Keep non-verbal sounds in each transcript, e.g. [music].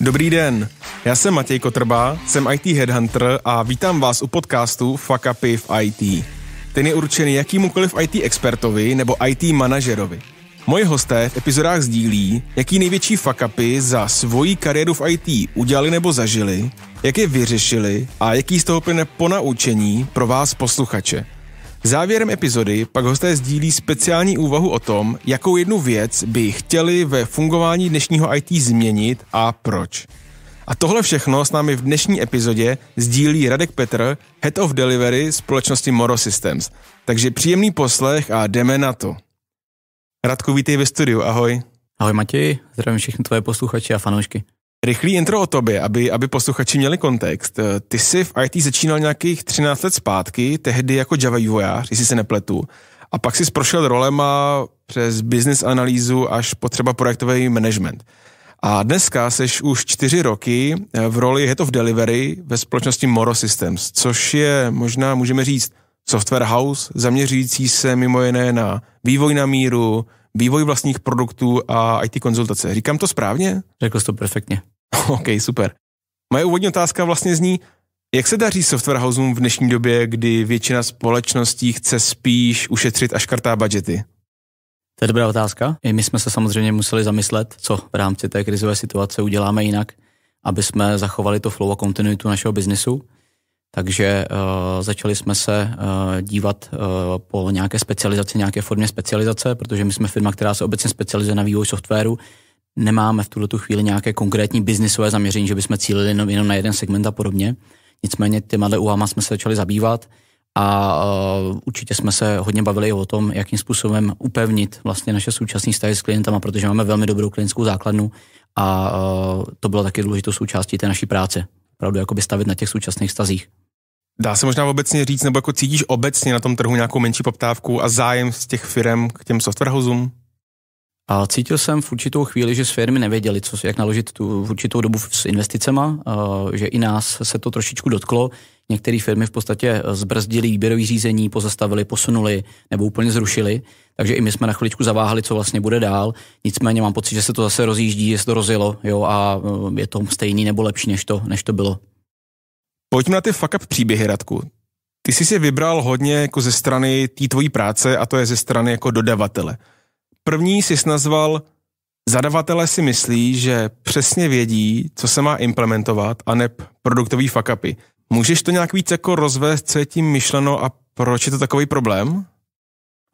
Dobrý den, já jsem Matěj Kotrba, jsem IT Headhunter a vítám vás u podcastu Fuck Upy v IT. Ten je určený jakýmukoliv IT expertovi nebo IT manažerovi. Moje hosté v epizodách sdílí, jaký největší fakapy za svoji kariéru v IT udělali nebo zažili, jak je vyřešili a jaký z toho plyne ponaučení pro vás posluchače. Závěrem epizody pak hosté sdílí speciální úvahu o tom, jakou jednu věc by chtěli ve fungování dnešního IT změnit a proč. A tohle všechno s námi v dnešní epizodě sdílí Radek Petr, Head of Delivery společnosti Moro Systems. Takže příjemný poslech a jdeme na to. Radku, vítej ve studiu, ahoj. Ahoj Matěj, zdravím všechny tvoje posluchače a fanoušky. Rychlý intro o tobě, aby, aby posluchači měli kontext. Eh, ty jsi v IT začínal nějakých 13 let zpátky, tehdy jako Java vývojář, jestli se nepletu. A pak jsi prošel rolema přes business analýzu až potřeba projektový management. A dneska seš už čtyři roky eh, v roli head of delivery ve společnosti Moro Systems, což je možná, můžeme říct, software house, zaměřující se mimo jiné na vývoj na míru, vývoj vlastních produktů a IT konzultace. Říkám to správně? Řekl jsi to perfektně. [laughs] OK, super. Moje úvodní otázka vlastně zní, jak se daří software houseům v dnešní době, kdy většina společností chce spíš ušetřit a škrtá budgety? To je dobrá otázka. I my jsme se samozřejmě museli zamyslet, co v rámci té krizové situace uděláme jinak, aby jsme zachovali to flow a kontinuitu našeho biznesu. Takže uh, začali jsme se uh, dívat uh, po nějaké specializaci, nějaké formě specializace, protože my jsme firma, která se obecně specializuje na vývoj softwaru. Nemáme v tuto chvíli nějaké konkrétní biznisové zaměření, že bychom cílili jenom, jenom na jeden segment a podobně. Nicméně těma úhama jsme se začali zabývat a uh, určitě jsme se hodně bavili o tom, jakým způsobem upevnit vlastně naše současné vztahy s klientama, protože máme velmi dobrou klientskou základnu a uh, to bylo taky důležitou součástí té naší práce opravdu jakoby stavit na těch současných stazích. Dá se možná obecně říct, nebo jako cítíš obecně na tom trhu nějakou menší poptávku a zájem z těch firm k těm software A cítil jsem v určitou chvíli, že s firmy nevěděli, co, jak naložit tu, v určitou dobu s investicema, že i nás se to trošičku dotklo. Některé firmy v podstatě zbrzdili výběrový řízení, pozastavili, posunuli nebo úplně zrušili takže i my jsme na chviličku zaváhali, co vlastně bude dál. Nicméně mám pocit, že se to zase rozjíždí, že se to rozjelo jo, a eh, je to stejný nebo lepší, než to, než to bylo. Pojďme na ty fuck up příběhy, Radku. Ty jsi si vybral hodně jako ze strany té tvojí práce a to je ze strany jako dodavatele. První jsi nazval Zadavatele si myslí, že přesně vědí, co se má implementovat a ne produktový fuck upy. Můžeš to nějak víc jako rozvést, co je tím myšleno a proč je to takový problém?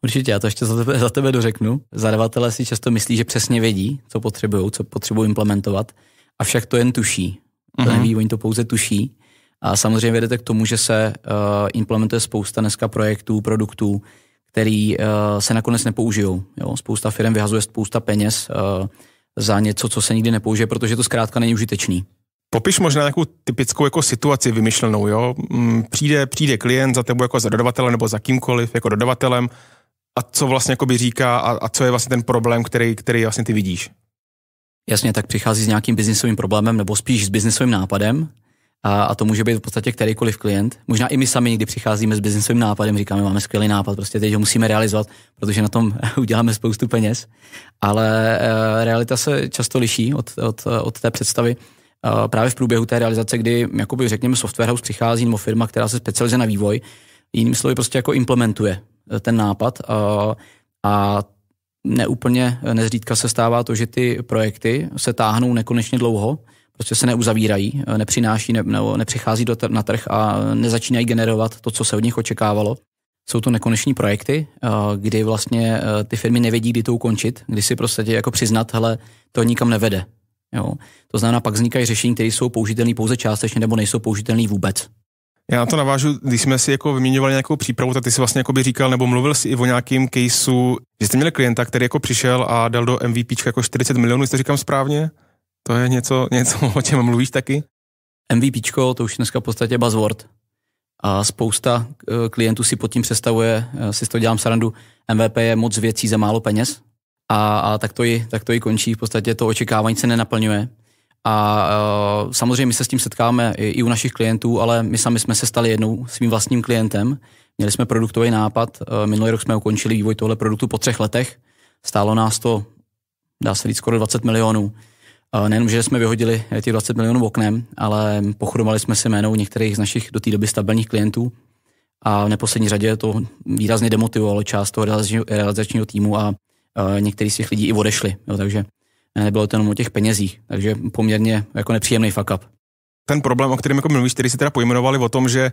Určitě, já to ještě za tebe, za tebe dořeknu. Zadavatelé si často myslí, že přesně vědí, co potřebují, co potřebují implementovat, avšak to jen tuší. To mm-hmm. neví, oni to pouze tuší. A samozřejmě vedete k tomu, že se uh, implementuje spousta dneska projektů, produktů, který uh, se nakonec nepoužijou. Jo? Spousta firm vyhazuje spousta peněz uh, za něco, co se nikdy nepoužije, protože to zkrátka není užitečný. Popiš možná nějakou typickou jako situaci vymyšlenou, jo? Mm, přijde, přijde klient za tebou jako za dodavatele nebo za kýmkoliv, jako dodavatelem, a co vlastně jakoby říká a, a co je vlastně ten problém, který, který vlastně ty vidíš. Jasně, tak přichází s nějakým biznisovým problémem nebo spíš s biznisovým nápadem a, a to může být v podstatě kterýkoliv klient. Možná i my sami někdy přicházíme s biznisovým nápadem, říkáme, máme skvělý nápad, prostě teď ho musíme realizovat, protože na tom [laughs] uděláme spoustu peněz. Ale e, realita se často liší od, od, od té představy e, právě v průběhu té realizace, kdy, jakoby řekněme, software house přichází nebo firma, která se specializuje na vývoj, jinými slovy prostě jako implementuje Eh, ten nápad a, a neúplně eh, nezřídka se stává to, že ty projekty se táhnou nekonečně dlouho, prostě se neuzavírají, eh, nepřináší ne, nebo nepřichází do, na trh a nezačínají generovat to, co se od nich očekávalo. Jsou to nekoneční projekty, kdy vlastně ty firmy nevědí, kdy to ukončit, kdy si prostě jako přiznat, hele, to nikam nevede. Jo. To znamená, pak vznikají řešení, které jsou použitelné pouze částečně nebo nejsou použitelné vůbec. Já na to navážu, když jsme si jako vyměňovali nějakou přípravu, tak ty jsi vlastně jako by říkal, nebo mluvil si i o nějakém caseu, že jste měli klienta, který jako přišel a dal do MVP jako 40 milionů, jestli to říkám správně? To je něco, [laughs] něco, o čem mluvíš taky? MVP, to už dneska v podstatě buzzword. A spousta eh, klientů si pod tím představuje, eh, si to dělám srandu, MVP je moc věcí za málo peněz. A, a tak, to i, tak to i končí, v podstatě to očekávání se nenaplňuje. A uh, samozřejmě my se s tím setkáme i, i u našich klientů, ale my sami jsme se stali jednou svým vlastním klientem. Měli jsme produktový nápad, uh, minulý rok jsme ukončili vývoj tohle produktu po třech letech. Stálo nás to, dá se říct, skoro 20 milionů. Uh, nejenom, že jsme vyhodili ty 20 milionů oknem, ale pochorovali jsme si jménou některých z našich do té doby stabilních klientů a v neposlední řadě to výrazně demotivovalo část toho realizačního týmu a některý z těch lidí i odešli. Jo, takže nebylo to jenom o těch penězích, takže poměrně jako nepříjemný fuck up. Ten problém, o kterém jako mluvíš, který si teda pojmenovali o tom, že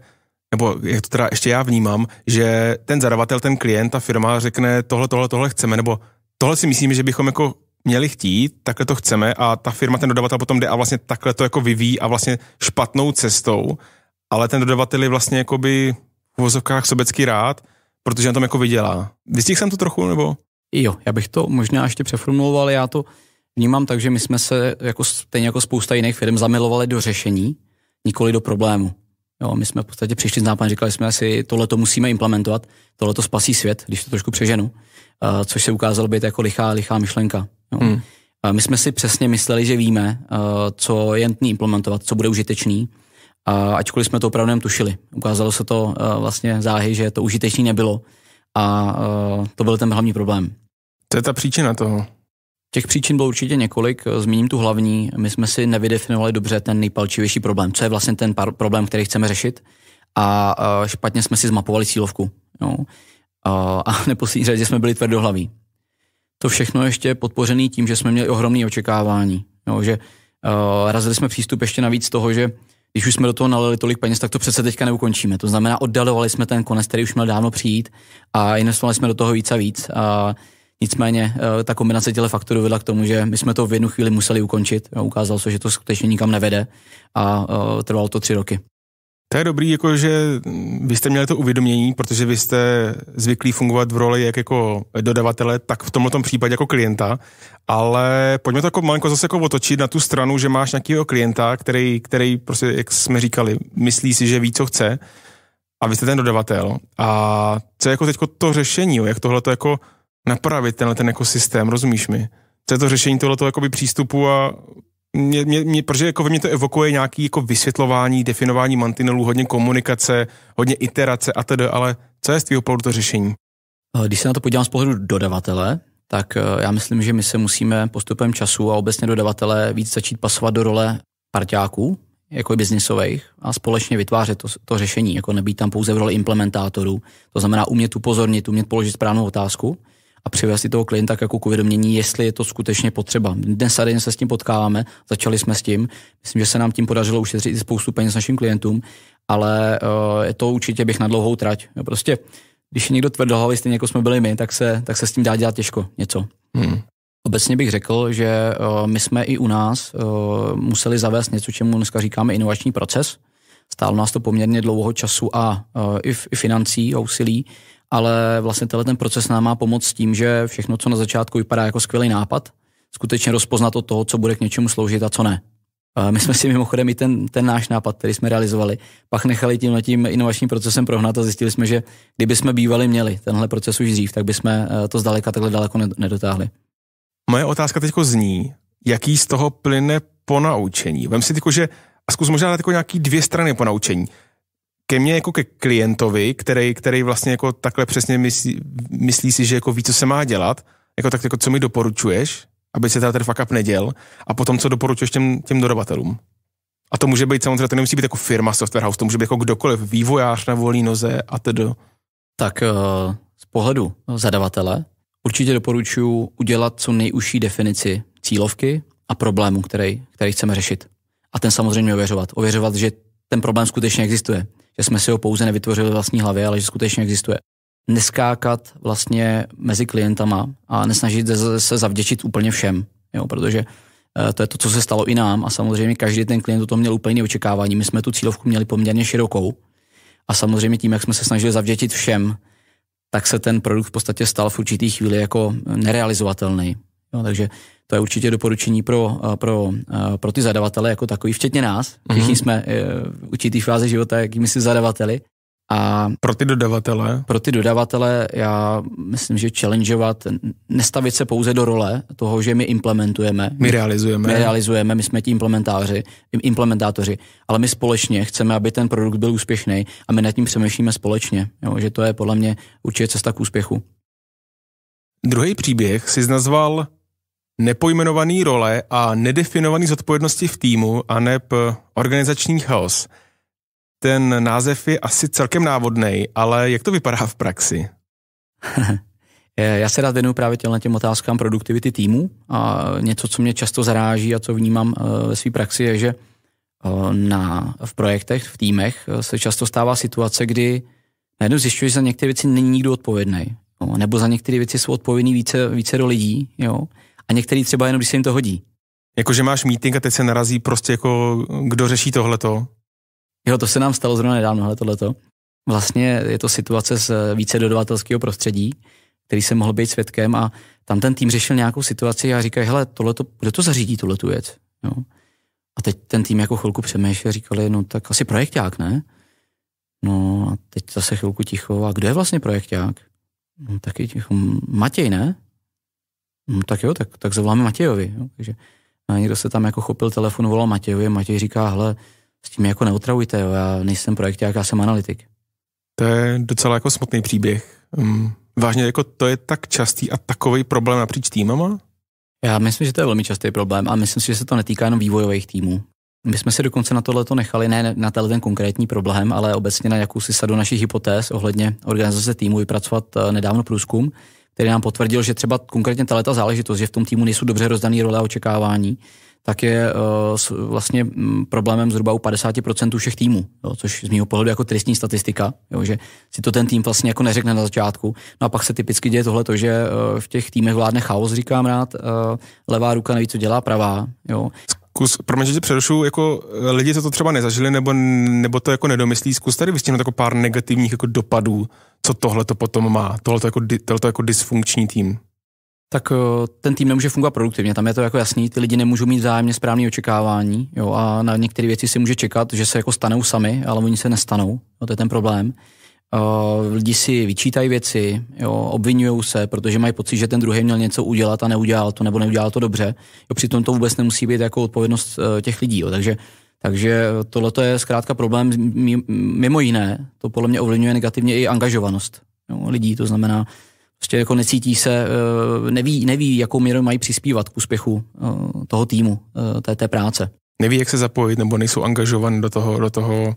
nebo jak to teda ještě já vnímám, že ten zadavatel, ten klient, ta firma řekne tohle, tohle, tohle chceme, nebo tohle si myslíme, že bychom jako měli chtít, takhle to chceme a ta firma, ten dodavatel potom jde a vlastně takhle to jako vyvíjí a vlastně špatnou cestou, ale ten dodavatel je vlastně jakoby v vozovkách sobecký rád, protože na tom jako vydělá. Vystihl jsem to trochu, nebo? Jo, já bych to možná ještě přeformuloval, já to vnímám tak, že my jsme se, jako, stejně jako spousta jiných firm, zamilovali do řešení, nikoli do problému. Jo, my jsme v podstatě přišli s nápadem, říkali jsme si, tohle to musíme implementovat, tohle to spasí svět, když to trošku přeženu, uh, což se ukázalo být jako lichá, lichá myšlenka. Jo. Hmm. Uh, my jsme si přesně mysleli, že víme, uh, co je nutné implementovat, co bude užitečný, a ačkoliv jsme to opravdu tušili. Ukázalo se to uh, vlastně záhy, že to užitečný nebylo a uh, to byl ten hlavní problém. To je ta příčina toho. Těch příčin bylo určitě několik, eh, zmíním tu hlavní. My jsme si nevydefinovali dobře ten nejpalčivější problém, co je vlastně ten par- problém, který chceme řešit a eh, špatně jsme si zmapovali cílovku. Jo. A neposlední řadě jsme byli tvrdohlaví. To všechno ještě podpořený tím, že jsme měli ohromné očekávání. Jo, že uh, razili jsme přístup ještě navíc toho, že když už jsme do toho nalili tolik peněz, tak to přece teďka neukončíme. To znamená, oddalovali jsme ten konec, který už měl dávno přijít a investovali jsme do toho víc a víc. uh, Nicméně eh, ta kombinace těle faktorů vedla k tomu, že my jsme to v jednu chvíli museli ukončit. Ukázalo se, že to skutečně nikam nevede a eh, trvalo to tři roky. To je dobrý, jako že vy jste měli to uvědomění, protože vy jste zvyklí fungovat v roli jak jako dodavatele, tak v tomto případě jako klienta, ale pojďme to jako malinko zase jako otočit na tu stranu, že máš nějakého klienta, který, který prostě, jak jsme říkali, myslí si, že ví, co chce a vy jste ten dodavatel. A co je jako teď to řešení, jak tohle to jako napravit tenhle ten ekosystém, rozumíš mi? To je to řešení tohoto jakoby přístupu a mě, mě, mě, protože jako ve mně to evokuje nějaké jako vysvětlování, definování mantinelů, hodně komunikace, hodně iterace a tedy, ale co je z tvého pohledu to řešení? Eh, když se na to podívám z pohledu dodavatele, tak eh, já myslím, že my se musíme postupem času a obecně dodavatele víc začít pasovat do role parťáků, jako biznisových, a společně vytvářet to, to řešení, jako nebýt tam pouze v roli implementátorů. To znamená umět upozornit, umět položit správnou otázku a přivést si toho klienta jako k uvědomění, jestli je to skutečně potřeba. Dnes a denně se s tím potkáváme, začali jsme s tím. Myslím, že se nám tím podařilo ušetřit spoustu peněz našim klientům, ale uh, je to určitě bych na dlouhou trať. Prostě, když je někdo tvrdohlavý, stejně jako jsme byli my, tak se, tak se s tím dá dělat těžko něco. Hmm. Obecně bych řekl, že uh, my jsme i u nás uh, museli zavést něco, čemu dneska říkáme inovační proces. Stálo nás to poměrně dlouho času a uh, i, i financí a úsilí, ale vlastně tenhle ten proces nám má pomoct tím, že všechno, co na začátku vypadá jako skvělý nápad, skutečně rozpoznat od toho, co bude k něčemu sloužit a co ne. Eh, my jsme si mimochodem i ten, ten náš nápad, který jsme realizovali, pak nechali tím tím inovačním procesem prohnat a zjistili jsme, že kdyby jsme bývali měli tenhle proces už dřív, tak bychom eh, to zdaleka takhle daleko nedotáhli. Moje otázka teď zní, jaký z toho plyne ponaučení? Vem si teď, že a zkus možná dát jako nějaký dvě strany ponaučení ke mně jako ke klientovi, který, který vlastně jako takhle přesně myslí, myslí si, že jako ví, co se má dělat, jako tak jako co mi doporučuješ, aby se teda ten fuck up neděl a potom co doporučuješ těm, těm dodavatelům. A to může být samozřejmě, to nemusí být jako firma software house, to může být jako kdokoliv, vývojář na volné noze a tedy. Tak eh, z pohledu zadavatele určitě doporučuji udělat co nejužší definici cílovky a problému, který, který chceme řešit. A ten samozřejmě ověřovat. Ověřovat, že ten problém skutečně existuje že jsme si ho pouze nevytvořili vlastní hlavě, ale že skutečně existuje. Neskákat vlastně mezi klientama a nesnažit se zavděčit úplně všem, jo, protože eh, to je to, co se stalo i nám a samozřejmě každý ten klient to měl úplně očekávání. My jsme tu cílovku měli poměrně širokou a samozřejmě tím, jak jsme se snažili zavděčit všem, tak se ten produkt v podstatě stal v určitý chvíli jako nerealizovatelný. Jo, no, takže to je určitě doporučení pro, eh, pro, eh, pro ty zadavatele jako takový, včetně nás. Mhm. Všichni mm-hmm. jsme eh, v určitý fáze života, jakými si zadavateli. A pro ty dodavatele? Pro ty dodavatele já myslím, že challengeovat, nestavit se pouze do role toho, že my implementujeme. My realizujeme. My realizujeme, my jsme ti implementáři, implementátoři, ale my společně chceme, aby ten produkt byl úspěšný a my nad tím přemýšlíme společně, jo, že to je podle mě určitě cesta k úspěchu. Druhý příběh si nazval nepojmenovaný role a nedefinovaný zodpovědnosti v týmu a neb organizační chaos. Ten název je asi celkem návodný, ale jak to vypadá v praxi? [laughs] Já se rád věnuju právě těm, těm otázkám produktivity týmu a něco, co mě často zaráží a co vnímám eh, ve své praxi, je, že eh, na, v projektech, v týmech eh, se často stává situace, kdy najednou zjišťuje, že za některé věci není nikdo odpovědný, nebo za některé věci jsou odpovědní více, více do lidí, jo a některý třeba jenom, když se jim to hodí. Jakože máš meeting a teď se narazí prostě jako, kdo řeší tohleto? Jo, to se nám stalo zrovna nedávno, hele, tohleto. Vlastně je to situace z eh, více dodavatelského prostředí, který se mohl být svědkem a tam ten tým řešil nějakou situaci a říkají, hele, tohleto, kdo to zařídí, tohleto věc? Jo. A teď ten tým jako chvilku přemýšlel, říkali, no tak asi projekták, ne? No a teď zase chvilku ticho. A kdo je vlastně projekták? No taky ticho. Matěj, ne? No, tak jo, tak, tak zavoláme Matějovi. Jo. Takže a eh, někdo se tam jako chopil telefon, volal Matějovi, Matěj říká, hele, s tím jako neotravujte, jo, já nejsem projekták, já jsem analytik. To je docela jako smutný příběh. Um, vážně, jako to je tak častý a takový problém napříč týmama? Já myslím, že to je velmi častý problém a myslím si, že se to netýká jenom vývojových týmů. My jsme se dokonce na tohle to nechali, ne na tenhle ten konkrétní problém, ale obecně na jakousi sadu našich hypotéz ohledně organizace týmu vypracovat eh, nedávno průzkum, který nám potvrdil, že třeba konkrétně ta záležitost, že v tom týmu nejsou dobře rozdaný role a očekávání, tak je uh, vlastně mm, problémem zhruba u 50% všech týmů, jo, což z mého pohledu jako tristní statistika, jo, že si to ten tým vlastně jako neřekne na začátku. No a pak se typicky děje tohle, to, že uh, v těch týmech vládne chaos, říkám rád, uh, levá ruka neví, co dělá pravá. Jo. Kus, promiň, že tě přerušu, jako eh, lidi, co to třeba nezažili nebo, nebo to jako nedomyslí, zkus tady vystihnout jako pár negativních jako dopadů, co tohle to potom má, tohle jako, jako dysfunkční tým tak eh, ten tým nemůže fungovat produktivně. Tam je to jako jasný, ty lidi nemůžou mít vzájemně správné očekávání jo, a na některé věci si může čekat, že se jako stanou sami, ale oni se nestanou. No, to je ten problém. Uh, lidi si vyčítají věci, jo, obvinují se, protože mají pocit, že ten druhý měl něco udělat a neudělal to, nebo neudělal to dobře. Jo, přitom to vůbec nemusí být jako odpovědnost uh, těch lidí. Jo, takže takže tohle je zkrátka problém mimo jiné. To podle mě ovlivňuje negativně i angažovanost jo, lidí. To znamená, prostě jako necítí se, uh, neví, neví, jakou měrou mají přispívat k úspěchu toho týmu, té, té práce. Neví, jak se zapojit, nebo nejsou angažovaní do toho, do toho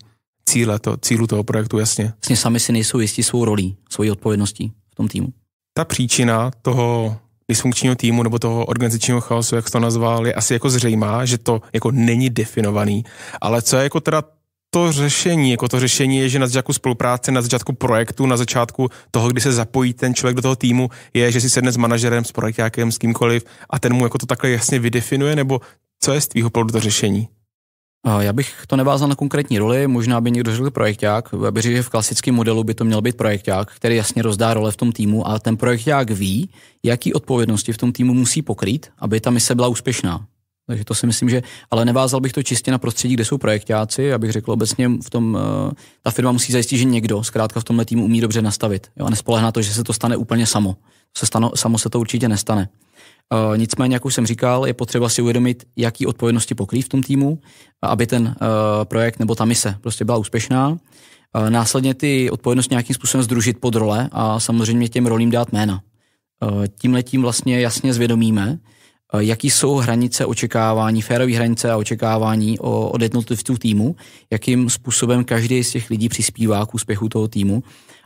cíle, to, cílu toho projektu, jasně. Vlastně sami si nejsou jistí svou rolí, svojí odpovědností v tom týmu. Ta příčina toho dysfunkčního týmu nebo toho organizačního chaosu, jak to nazval, je asi jako zřejmá, že to jako není definovaný, ale co je jako teda to řešení, jako to řešení je, že na začátku spolupráce, na začátku projektu, na začátku toho, kdy se zapojí ten člověk do toho týmu, je, že si sedne s manažerem, s projektákem, s kýmkoliv a ten mu jako to takhle jasně vydefinuje, nebo co je z tvýho pohledu to řešení? Já bych to nevázal na konkrétní roli, možná by někdo řekl projekták. Já bych řekl, že v klasickém modelu by to měl být projekták, který jasně rozdá role v tom týmu a ten projekták ví, jaký odpovědnosti v tom týmu musí pokrýt, aby ta mise byla úspěšná. Takže to si myslím, že, ale nevázal bych to čistě na prostředí, kde jsou projektáci, abych řekl obecně v tom, eh, ta firma musí zajistit, že někdo zkrátka v tomhle týmu umí dobře nastavit jo, a nespolehná to, že se to stane úplně samo. Se stano, samo se to určitě nestane. Eh, nicméně, jak už jsem říkal, je potřeba si uvědomit, jaký odpovědnosti pokrý v tom týmu, aby ten eh, projekt nebo ta mise prostě byla úspěšná. Eh, následně ty odpovědnosti nějakým způsobem združit pod role a samozřejmě těm rolím dát jména. Tím letím vlastně jasně zvědomíme, jaký jsou hranice očekávání, férové hranice a očekávání od jednotlivců týmu, jakým způsobem každý z těch lidí přispívá k úspěchu toho týmu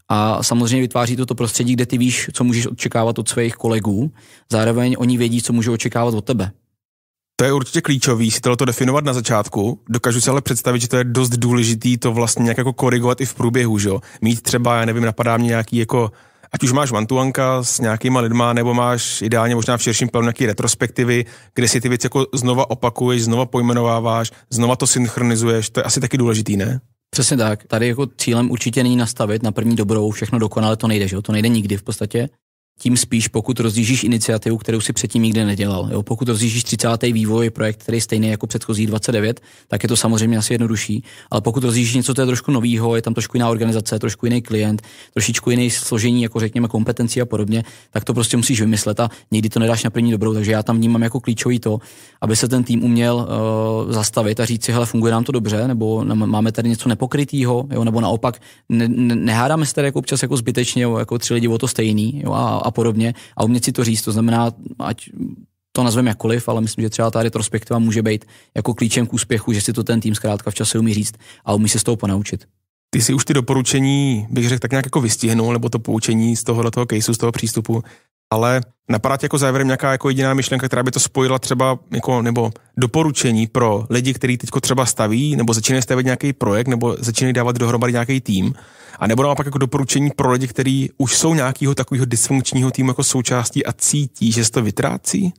a samozřejmě vytváří toto prostředí, kde ty víš, co můžeš očekávat od svých kolegů, zároveň oni vědí, co můžou očekávat od tebe. To je určitě klíčový, si to definovat na začátku. Dokážu si ale představit, že to je dost důležitý to vlastně nějak jako korigovat i v průběhu, že jo? Mít třeba, já nevím, napadá mě nějaký jako ať už máš mantuanka s nějakýma lidma, nebo máš ideálně možná v širším plánu nějaké retrospektivy, kde si ty věci jako znova opakuješ, znova pojmenováváš, znova to synchronizuješ, to je asi taky důležitý, ne? Přesně tak. Tady jako cílem určitě není nastavit na první dobrou všechno dokonale, to nejde, že jo? to nejde nikdy v podstatě tím spíš, pokud rozjíždíš iniciativu, kterou si předtím nikde nedělal. Jo? Pokud rozjíždíš 30. vývoj, projekt, který je stejný jako předchozí 29, tak je to samozřejmě asi jednodušší. Ale pokud rozjíždíš něco, co je trošku novýho, je tam trošku jiná organizace, trošku jiný klient, trošičku jiný složení, jako řekněme kompetenci a podobně, tak to prostě musíš vymyslet a nikdy to nedáš na první dobrou. Takže já tam vnímám jako klíčový to, aby se ten tým uměl uh, zastavit a říct si, hele, funguje nám to dobře, nebo máme tady něco nepokrytého, nebo naopak ne, ne, nehádáme se tady jako občas jako zbytečně, jako tři lidi o to stejný jo? A, a podobně a umět si to říct, to znamená, ať to nazveme jakkoliv, ale myslím, že třeba ta retrospektiva může být jako klíčem k úspěchu, že si to ten tým zkrátka v čase umí říct a umí se z toho ponaučit. Ty si už ty doporučení, bych řekl, tak nějak jako vystihnul, nebo to poučení z toho, do toho caseu, z toho přístupu, ale napadá jako závěrem nějaká jako jediná myšlenka, která by to spojila třeba jako, nebo doporučení pro lidi, kteří teď třeba staví nebo začínají stavět nějaký projekt nebo začínají dávat dohromady nějaký tým. A nebo naopak jako doporučení pro lidi, kteří už jsou nějakého takového dysfunkčního týmu jako součástí a cítí, že se to vytrácí?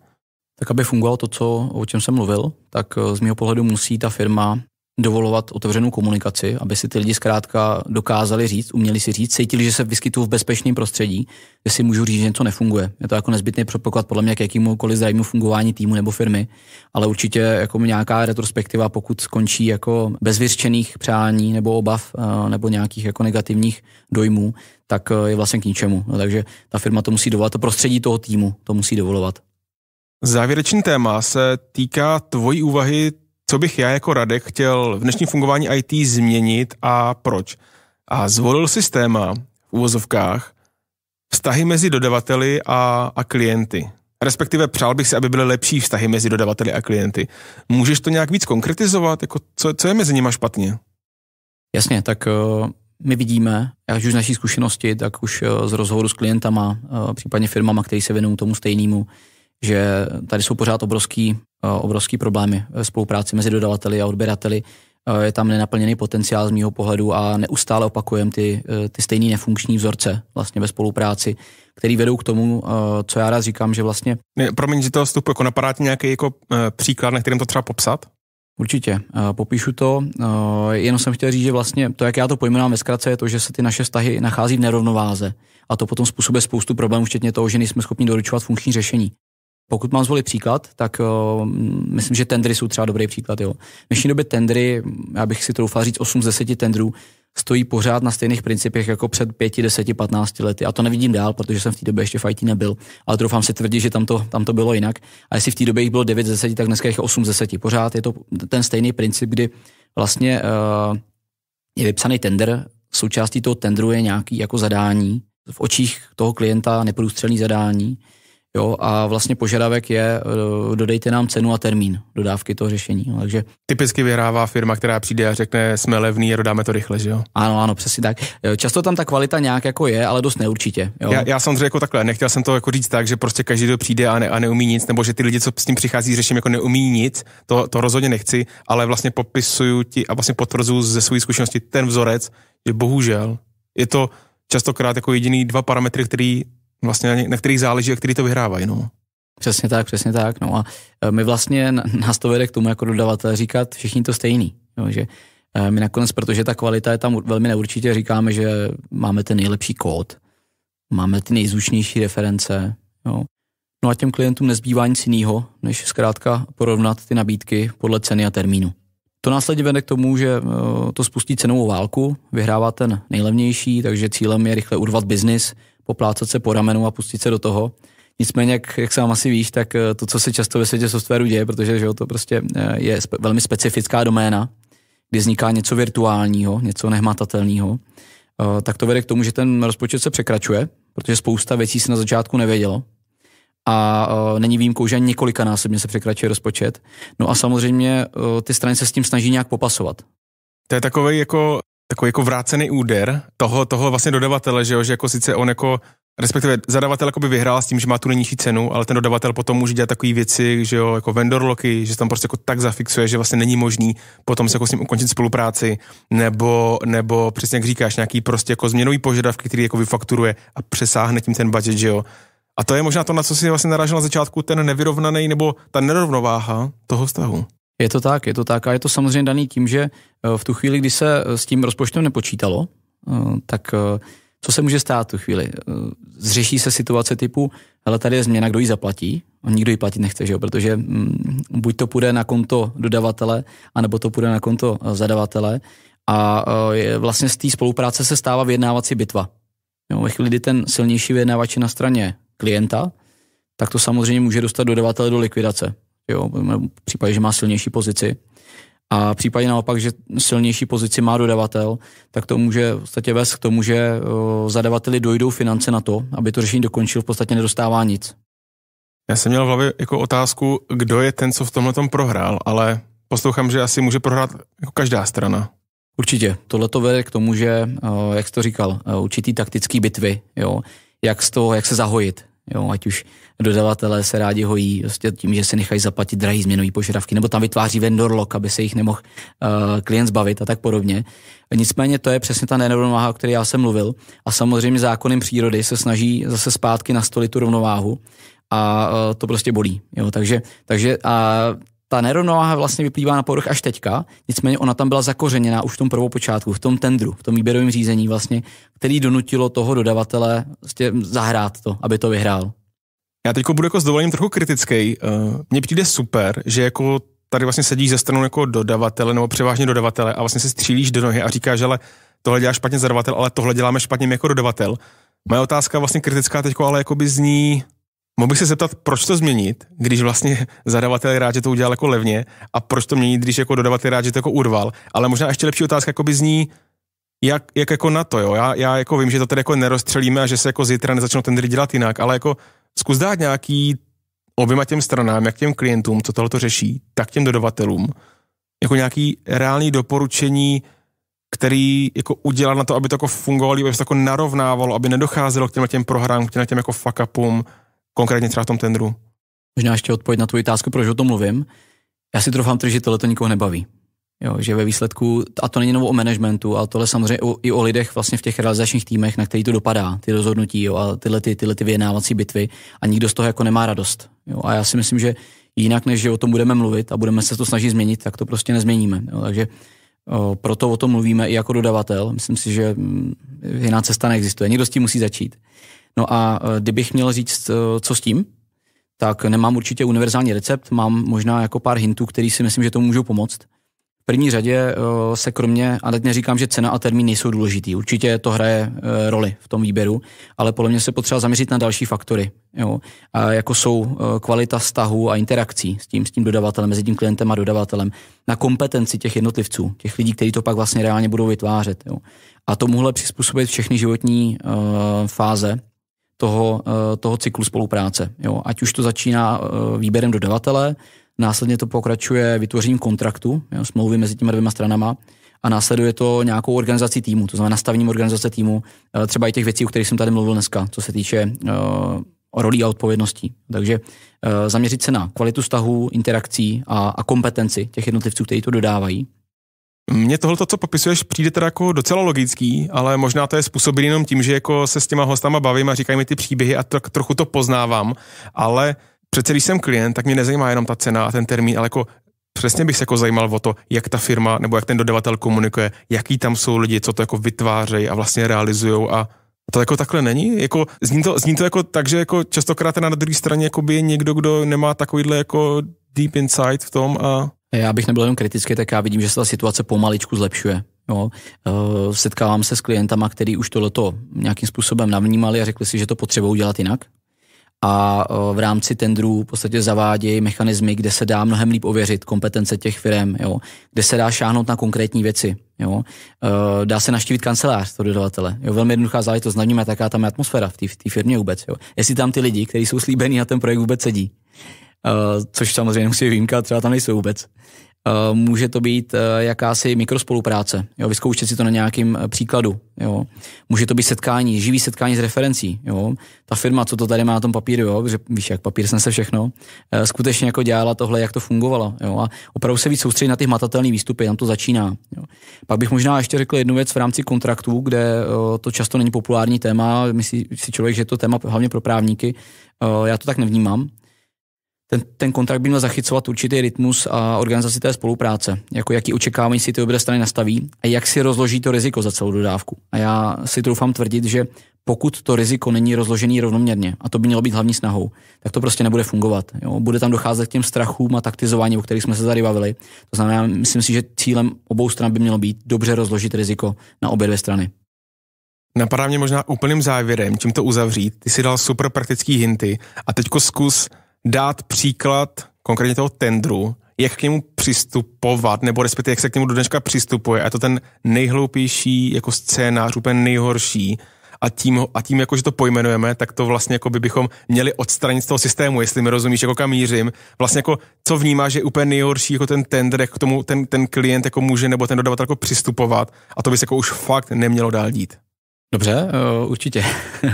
Tak aby fungovalo to, co, o čem jsem mluvil, tak eh, z mého pohledu musí ta firma dovolovat otevřenou komunikaci, aby si ty lidi zkrátka dokázali říct, uměli si říct, cítili, že se vyskytují v bezpečném prostředí, že si můžu říct, že něco nefunguje. Je to jako nezbytný předpoklad podle mě k jakémukoliv zájmu fungování týmu nebo firmy, ale určitě jako nějaká retrospektiva, pokud skončí jako bez vyřčených přání nebo obav eh, nebo nějakých jako negativních dojmů, tak eh, je vlastně k ničemu. No, takže ta firma to musí dovolovat, to prostředí toho týmu to musí dovolovat. Závěrečný téma se týká tvojí úvahy co bych já jako Radek chtěl v dnešním fungování IT změnit a proč? A zvolil si téma v úvozovkách vztahy mezi dodavateli a, a klienty. Respektive přál bych si, aby byly lepší vztahy mezi dodavateli a klienty. Můžeš to nějak víc konkretizovat? Jako co, co je mezi nimi špatně? Jasně, tak uh my vidíme, jak už z naší zkušenosti, tak už eh, z rozhovoru s klientama, eh, případně firmama, které se věnují tomu stejnému, že tady jsou pořád obrovský Eh, obrovský problémy v eh, spolupráci mezi dodavateli a odběrateli. Eh, je tam nenaplněný potenciál z mýho pohledu a neustále opakujeme ty, ty stejné nefunkční vzorce vlastně ve spolupráci, který vedou k tomu, co já rád říkám, že vlastně... Promiň, že toho vstupu, jako napadá nějaký jako příklad, na kterém to třeba popsat? Určitě, popíšu to. Jenom jsem chtěl říct, že vlastně to, jak já to pojmenám ve zkratce, je to, že se ty naše vztahy nachází v nerovnováze. A to potom způsobuje spoustu problémů, včetně toho, že nejsme schopni doručovat funkční řešení pokud mám zvolit příklad, tak uh, myslím, že tendry jsou třeba dobrý příklad. Jo. V dnešní době tendry, já bych si troufal říct 8 z 10 tendrů, stojí pořád na stejných principech jako před 5, 10, 15 lety. A to nevidím dál, protože jsem v té době ještě v IT nebyl. Ale troufám si tvrdit, že tam to, tam to bylo jinak. A jestli v té době jich bylo 9 z 10, tak dneska jich 8 z 10. Pořád je to ten stejný princip, kdy vlastně uh, je vypsaný tender, součástí toho tendru je nějaký jako zadání, v očích toho klienta neprůstřelný zadání, Jo, a vlastně požadavek je, eh, dodejte nám cenu a termín dodávky toho řešení. No, takže... Typicky vyhrává firma, která přijde a řekne, jsme levný a dodáme to rychle, že jo? Ano, ano, přesně tak. Eh, často tam ta kvalita nějak jako je, ale dost neurčitě. Jo? Já, já samozřejmě jako takhle, nechtěl jsem to jako říct tak, že prostě každý, kdo přijde a, ne, a neumí nic, nebo že ty lidi, co s tím přichází, řeším jako neumí nic, to, to rozhodně nechci, ale vlastně popisuju ti a vlastně potvrzuju ze své zkušenosti ten vzorec, že bohužel je to častokrát jako jediný dva parametry, který vlastně na kterých záleží a který to vyhrávají. No. Přesně tak, přesně tak. No a e, my vlastně, nás to vede k tomu jako dodavatel říkat, všichni to stejný. No, že e, my nakonec, protože ta kvalita je tam velmi neurčitě, říkáme, že máme ten nejlepší kód, máme ty nejzvučnější reference. No. No a těm klientům nezbývá nic jiného, než zkrátka porovnat ty nabídky podle ceny a termínu. To následně vede k tomu, že e, to spustí cenovou válku, vyhrává ten nejlevnější, takže cílem je rychle urvat biznis poplácat se po ramenu a pustit se do toho. Nicméně, jak, jak sám asi víš, tak eh, to, co se často ve světě softwaru děje, protože že jo, to prostě eh, je spe, velmi specifická doména, kdy vzniká něco virtuálního, něco nehmatatelného, eh, tak to vede k tomu, že ten rozpočet se překračuje, protože spousta věcí se na začátku nevědělo. A není výjimkou, že několika násobně se překračuje rozpočet. No a samozřejmě ty strany se s tím snaží nějak popasovat. To je takový jako Takový jako vrácený úder toho, toho vlastně dodavatele, že jo, že jako sice on jako respektive zadavatel jako by vyhrál s tím, že má tu nejnižší cenu, ale ten dodavatel potom může dělat takové věci, že jo, jako vendor locky, že se tam prostě jako tak zafixuje, že vlastně není možný potom se jako s ním ukončit spolupráci, nebo, nebo přesně jak říkáš, nějaký prostě jako změnový požadavky, který jako vyfakturuje a přesáhne tím ten budget, že jo. A to je možná to, na co si vlastně narážel na začátku, ten nevyrovnaný nebo ta nerovnováha toho vztahu. Je to tak, je to tak a je to samozřejmě daný tím, že eh, v tu chvíli, kdy se eh, s tím rozpočtem nepočítalo, eh, tak co se může stát v tu chvíli? Zřeší se situace typu, ale tady je změna, kdo ji zaplatí, a nikdo ji platit nechce, že jo? protože mm, buď to půjde na konto dodavatele, anebo to půjde na konto zadavatele a je, vlastně z té spolupráce se stává vyjednávací bitva. Jo, ve chvíli, kdy ten silnější vyjednávač je na straně klienta, tak to samozřejmě může dostat dodavatele do likvidace jo, v případě, že má silnější pozici. A v případě naopak, že silnější pozici má dodavatel, tak to může v podstatě vést k tomu, že eh, zadavateli dojdou finance na to, aby to řešení dokončil, v podstatě nedostává nic. Já jsem měl v hlavě jako otázku, kdo je ten, co v tomhle tom prohrál, ale poslouchám, že asi může prohrát jako každá strana. Určitě. Tohle to vede k tomu, že, eh, jak jsi to říkal, eh, určitý taktický bitvy, jo, jak, z toho, jak se zahojit, Jo, ať už dodavatelé se rádi hojí prostě tím, že se nechají zaplatit drahý změnový požadavky, nebo tam vytváří vendor lock, aby se jich nemohl uh, klient zbavit a tak podobně. Nicméně to je přesně ta nerovnováha, o které já jsem mluvil. A samozřejmě zákonem přírody se snaží zase zpátky nastolit tu rovnováhu a uh, to prostě bolí. Jo, takže, takže a ta nerovnováha vlastně vyplývá na povrch až teďka, nicméně ona tam byla zakořeněná už v tom prvopočátku, v tom tendru, v tom výběrovém řízení vlastně, který donutilo toho dodavatele vlastně zahrát to, aby to vyhrál. Já teď budu jako s dovolením trochu kritický. Eh, mně přijde super, že jako tady vlastně sedíš ze stranu jako dodavatele nebo převážně dodavatele a vlastně se střílíš do nohy a říkáš, ale tohle dělá špatně zadavatel, ale tohle děláme špatně jako dodavatel. Moje otázka vlastně kritická teď ale jako by zní, Mohl bych se zeptat, proč to změnit, když vlastně zadavatel rád, že to udělal jako levně a proč to měnit, když jako dodavatel rád, že to jako urval. Ale možná ještě lepší otázka jako by zní, jak, jak jako na to, jo? Já, já jako vím, že to tady jako nerozstřelíme a že se jako zítra nezačnou tendry dělat jinak, ale jako zkus dát nějaký oběma těm stranám, jak těm klientům, co tohle řeší, tak těm dodavatelům, jako nějaký reální doporučení, který jako udělal na to, aby to jako fungovalo, aby se to jako narovnávalo, aby nedocházelo k těm těm prohrám, k těm těm jako fuck upům, konkrétně třeba v tom tendru. Možná ještě odpověď na tvoji otázku, proč o tom mluvím. Já si troufám tvrdit, že tohle to nikoho nebaví. Jo, že ve výsledku, a to není jenom o managementu, ale tohle samozřejmě o, i o lidech vlastně v těch realizačních týmech, na který to dopadá, ty rozhodnutí jo, a tyhle, ty, tyhle ty vyjednávací bitvy a nikdo z toho jako nemá radost. Jo. A já si myslím, že jinak, než že o tom budeme mluvit a budeme se to snažit změnit, tak to prostě nezměníme. Jo. Takže o, proto o tom mluvíme i jako dodavatel. Myslím si, že mm, jiná cesta neexistuje. Někdo s tím musí začít. No a eh, kdybych měl říct, eh, co s tím, tak nemám určitě univerzální recept, mám možná jako pár hintů, který si myslím, že tomu můžou pomoct. V první řadě eh, se kromě, a teď neříkám, že cena a termín nejsou důležitý, určitě to hraje roli v tom výběru, ale podle mě se potřeba zaměřit na další faktory, jo? A jako jsou kvalita vztahu a interakcí s tím, s tím dodavatelem, mezi tím klientem a dodavatelem, na kompetenci těch jednotlivců, těch lidí, kteří to pak vlastně reálně budou vytvářet. Jo? A tomuhle přizpůsobit všechny životní uh, fáze toho, eh, toho cyklu spolupráce. Jo, ať už to začíná eh, výběrem dodavatele, následně to pokračuje vytvořením kontraktu, jo, smlouvy mezi těma dvěma stranama a následuje to nějakou organizací týmu, to znamená nastavením organizace týmu, eh, třeba i těch věcí, o kterých jsem tady mluvil dneska, co se týče uh, rolí a odpovědností. Takže uh, zaměřit se na kvalitu vztahů, interakcí a, a kompetenci těch jednotlivců, kteří to dodávají. Mně tohle, co popisuješ, přijde teda jako docela logický, ale možná to je způsobený jenom tím, že jako se s těma hostama bavím a říkají mi ty příběhy a tro, trochu to poznávám, ale přece když jsem klient, tak mě nezajímá jenom ta cena a ten termín, ale jako přesně bych se jako zajímal o to, jak ta firma nebo jak ten dodavatel komunikuje, jaký tam jsou lidi, co to jako vytvářejí a vlastně realizují a to jako takhle není? Jako, zní, to, zní to jako tak, že jako častokrát na druhé straně jako by je někdo, kdo nemá takovýhle jako deep insight v tom a já eh, bych nebyl jenom kritický, tak já vidím, že se ta situace pomaličku zlepšuje. Jo. Eh, setkávám se s klientama, který už tohleto nějakým způsobem navnímali a řekli si, že to potřebují dělat jinak. A eh, v rámci tendrů v podstatě zavádějí mechanismy, kde se dá mnohem líp ověřit kompetence těch firm, jo. kde se dá šáhnout na konkrétní věci. Jo. Dá se naštívit kancelář toho dodavatele. Jo. Velmi jednoduchá záležitost, navníme, jaká tam je atmosféra v té firmě vůbec. Jo. Jestli tam ty lidi, kteří jsou slíbení na ten projekt, vůbec sedí. Eh, což samozřejmě musí výjimka, třeba tam nejsou vůbec. Eh, může to být eh, jakási mikrospolupráce, jo, vyzkoušet si to na nějakém příkladu. Jo. Může to být setkání, živý setkání s referencí. Jo. Ta firma, co to tady má na tom papíru, jo, že víš, jak papír snese všechno, skutečně jako dělala tohle, jak to fungovalo. Jo. A opravdu se víc soustředit na ty hmatatelné výstupy, tam to začíná. Jo. Pak bych možná ještě řekl jednu věc v rámci kontraktu, kde to často není populární téma, myslí si člověk, že je to téma hlavně pro právníky. Já to tak nevnímám ten, ten kontrakt by měl zachycovat určitý rytmus a organizaci té spolupráce, jako jaký očekávání si ty obě strany nastaví a jak si rozloží to riziko za celou dodávku. A já si troufám tvrdit, že pokud to riziko není rozložené rovnoměrně, a to by mělo být hlavní snahou, tak to prostě nebude fungovat. Jo? Bude tam docházet k těm strachům a taktizování, o kterých jsme se tady bavili. To znamená, myslím si, že cílem obou stran by mělo být dobře rozložit riziko na obě dvě strany. Napadá mě možná úplným závěrem, čím to uzavřít. Ty si dal super praktický hinty a teďko zkus dát příklad konkrétně toho tendru, jak k němu přistupovat, nebo respektive jak se k němu do dneška přistupuje. A je to ten nejhloupější jako scénář, úplně nejhorší. A tím, a tím jako, že to pojmenujeme, tak to vlastně jako by bychom měli odstranit z toho systému, jestli mi rozumíš, jako kam mířím. Vlastně jako, co vnímá, že je úplně nejhorší jako ten tender, jak k tomu ten, ten klient jako může nebo ten dodavatel jako přistupovat. A to by se jako už fakt nemělo dál dít. Dobře, eh, určitě.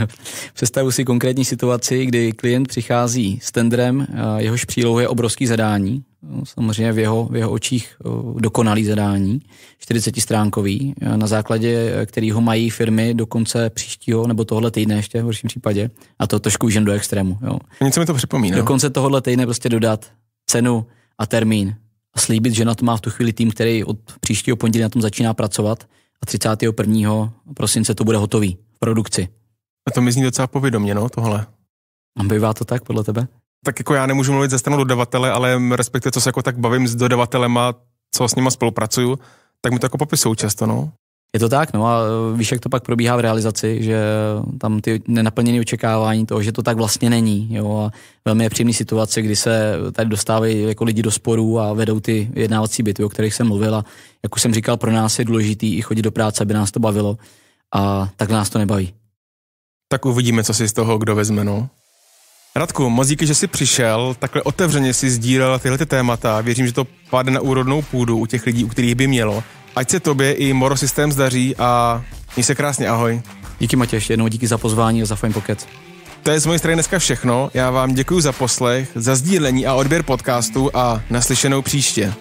[laughs] Představu si konkrétní situaci, kdy klient přichází s tendrem, eh, jehož přílohou je obrovský zadání, eh, samozřejmě v jeho, v jeho očích dokonalý zadání, 40-stránkový, na základě kterého mají firmy do konce příštího nebo tohle týdne ještě v horším případě, a to trošku už jen do extrému. Jo. Něco mi to připomíná. Do konce tohohle týdne prostě dodat cenu a termín a slíbit, že na to má v tu chvíli tým, který od příštího pondělí na tom začíná pracovat, a 31. prosince to bude hotový v produkci. A to mi zní docela povědomě, no, tohle. A bývá to tak podle tebe? Tak jako já nemůžu mluvit ze stranu dodavatele, ale respektive co se jako tak bavím s dodavatelema, co s nima spolupracuju, tak mi to jako popisují často, no. Je to tak, no a e, víš, jak to pak probíhá v realizaci, že tam ty nenaplněné očekávání toho, že to tak vlastně není, jo, a velmi nepříjemné situace, kdy se tady dostávají jako lidi do sporů a vedou ty jednávací bitvy, o kterých jsem mluvil a jak už jsem říkal, pro nás je důležitý i chodit do práce, aby nás to bavilo a takhle nás to nebaví. Tak uvidíme, co si z toho kdo vezme, no. Radku, moc díky, že jsi přišel, takhle otevřeně si sdílel tyhle témata. Věřím, že to padne na úrodnou půdu u těch lidí, u kterých by mělo. Ať se tobě i Moro systém zdaří a měj se krásně, ahoj. Díky Matěj, ještě jednou díky za pozvání a za fajn Pocket. To je z mojej strany dneska všechno. Já vám děkuji za poslech, za sdílení a odběr podcastu a naslyšenou příště.